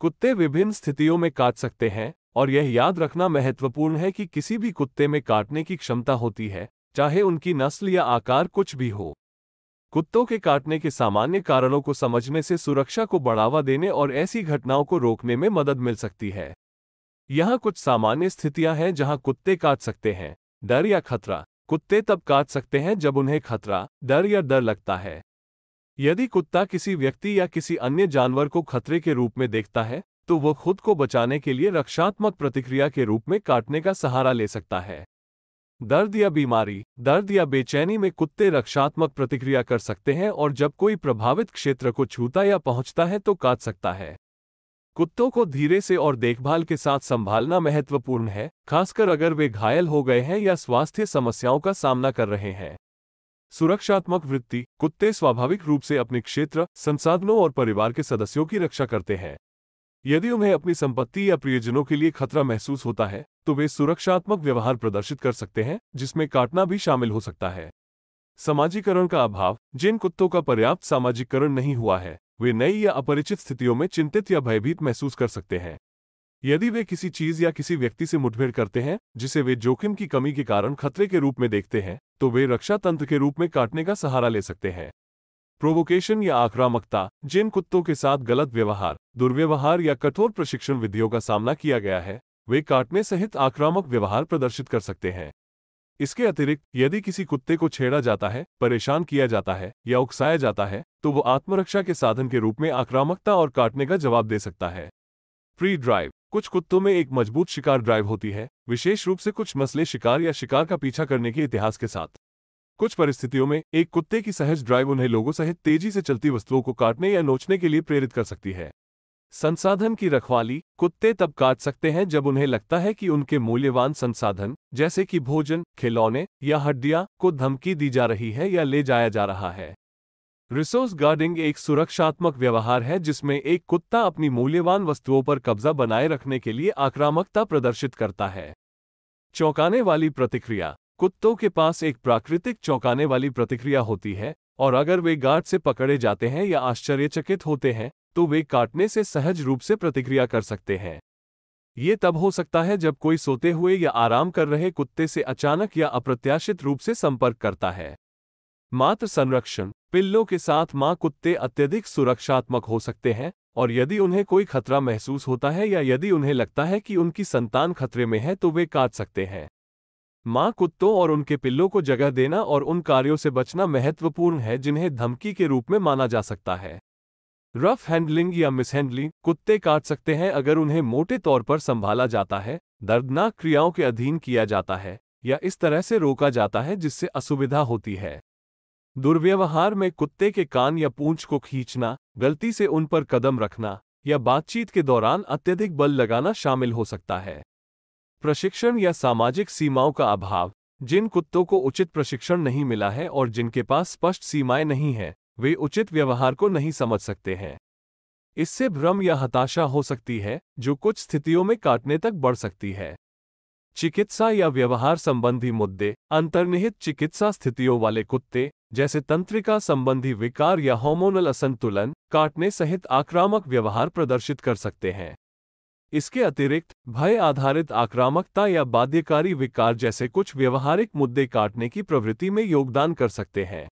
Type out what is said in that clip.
कुत्ते विभिन्न स्थितियों में काट सकते हैं और यह याद रखना महत्वपूर्ण है कि किसी भी कुत्ते में काटने की क्षमता होती है चाहे उनकी नस्ल या आकार कुछ भी हो कुत्तों के काटने के सामान्य कारणों को समझने से सुरक्षा को बढ़ावा देने और ऐसी घटनाओं को रोकने में मदद मिल सकती है यहाँ कुछ सामान्य स्थितियां हैं जहां कुत्ते काट सकते हैं डर या खतरा कुत्ते तब काट सकते हैं जब उन्हें खतरा डर या डर लगता है यदि कुत्ता किसी व्यक्ति या किसी अन्य जानवर को खतरे के रूप में देखता है तो वह खुद को बचाने के लिए रक्षात्मक प्रतिक्रिया के रूप में काटने का सहारा ले सकता है दर्द या बीमारी दर्द या बेचैनी में कुत्ते रक्षात्मक प्रतिक्रिया कर सकते हैं और जब कोई प्रभावित क्षेत्र को छूता या पहुंचता है तो काट सकता है कुत्तों को धीरे से और देखभाल के साथ संभालना महत्वपूर्ण है खासकर अगर वे घायल हो गए हैं या स्वास्थ्य समस्याओं का सामना कर रहे हैं सुरक्षात्मक वृत्ति कुत्ते स्वाभाविक रूप से अपने क्षेत्र संसाधनों और परिवार के सदस्यों की रक्षा करते हैं यदि उन्हें अपनी संपत्ति या प्रियजनों के लिए खतरा महसूस होता है तो वे सुरक्षात्मक व्यवहार प्रदर्शित कर सकते हैं जिसमें काटना भी शामिल हो सकता है समाजीकरण का अभाव जिन कुत्तों का पर्याप्त सामाजिककरण नहीं हुआ है वे नई या अपरिचित स्थितियों में चिंतित या भयभीत महसूस कर सकते हैं यदि वे किसी चीज या किसी व्यक्ति से मुठभेड़ करते हैं जिसे वे जोखिम की कमी के कारण खतरे के रूप में देखते हैं तो वे रक्षा तंत्र के रूप में काटने का सहारा ले सकते हैं प्रोवोकेशन या आक्रामकता जिन कुत्तों के साथ गलत व्यवहार दुर्व्यवहार या कठोर प्रशिक्षण विधियों का सामना किया गया है वे काटने सहित आक्रामक व्यवहार प्रदर्शित कर सकते हैं इसके अतिरिक्त यदि किसी कुत्ते को छेड़ा जाता है परेशान किया जाता है या उकसाया जाता है तो वो आत्मरक्षा के साधन के रूप में आक्रामकता और काटने का जवाब दे सकता है फ्री ड्राइव कुछ कुत्तों में एक मजबूत शिकार ड्राइव होती है विशेष रूप से कुछ मसले शिकार या शिकार का पीछा करने के इतिहास के साथ कुछ परिस्थितियों में एक कुत्ते की सहज ड्राइव उन्हें लोगों सहित तेजी से चलती वस्तुओं को काटने या नोचने के लिए प्रेरित कर सकती है संसाधन की रखवाली कुत्ते तब काट सकते हैं जब उन्हें लगता है कि उनके मूल्यवान संसाधन जैसे कि भोजन खिलौने या हड्डियां को धमकी दी जा रही है या ले जाया जा रहा है रिसोर्स गार्डिंग एक सुरक्षात्मक व्यवहार है जिसमें एक कुत्ता अपनी मूल्यवान वस्तुओं पर कब्जा बनाए रखने के लिए आक्रामकता प्रदर्शित करता है चौंकाने वाली प्रतिक्रिया कुत्तों के पास एक प्राकृतिक चौंकाने वाली प्रतिक्रिया होती है और अगर वे गार्ड से पकड़े जाते हैं या आश्चर्यचकित होते हैं तो वे काटने से सहज रूप से प्रतिक्रिया कर सकते हैं ये तब हो सकता है जब कोई सोते हुए या आराम कर रहे कुत्ते से अचानक या अप्रत्याशित रूप से संपर्क करता है मात्र संरक्षण पिल्लों के साथ मां कुत्ते अत्यधिक सुरक्षात्मक हो सकते हैं और यदि उन्हें कोई खतरा महसूस होता है या यदि उन्हें लगता है कि उनकी संतान खतरे में है तो वे काट सकते हैं मां कुत्तों और उनके पिल्लों को जगह देना और उन कार्यों से बचना महत्वपूर्ण है जिन्हें धमकी के रूप में माना जा सकता है रफ हैंडलिंग या मिसहैंडलिंग कुत्ते काट सकते हैं अगर उन्हें मोटे तौर पर संभाला जाता है दर्दनाक क्रियाओं के अधीन किया जाता है या इस तरह से रोका जाता है जिससे असुविधा होती है दुर्व्यवहार में कुत्ते के कान या पूंछ को खींचना गलती से उन पर कदम रखना या बातचीत के दौरान अत्यधिक बल लगाना शामिल हो सकता है प्रशिक्षण या सामाजिक सीमाओं का अभाव जिन कुत्तों को उचित प्रशिक्षण नहीं मिला है और जिनके पास स्पष्ट सीमाएं नहीं हैं वे उचित व्यवहार को नहीं समझ सकते हैं इससे भ्रम या हताशा हो सकती है जो कुछ स्थितियों में काटने तक बढ़ सकती है चिकित्सा या व्यवहार संबंधी मुद्दे अंतर्निहित चिकित्सा स्थितियों वाले कुत्ते जैसे तंत्रिका संबंधी विकार या हार्मोनल असंतुलन काटने सहित आक्रामक व्यवहार प्रदर्शित कर सकते हैं इसके अतिरिक्त भय आधारित आक्रामकता या बाध्यकारी विकार जैसे कुछ व्यवहारिक मुद्दे काटने की प्रवृत्ति में योगदान कर सकते हैं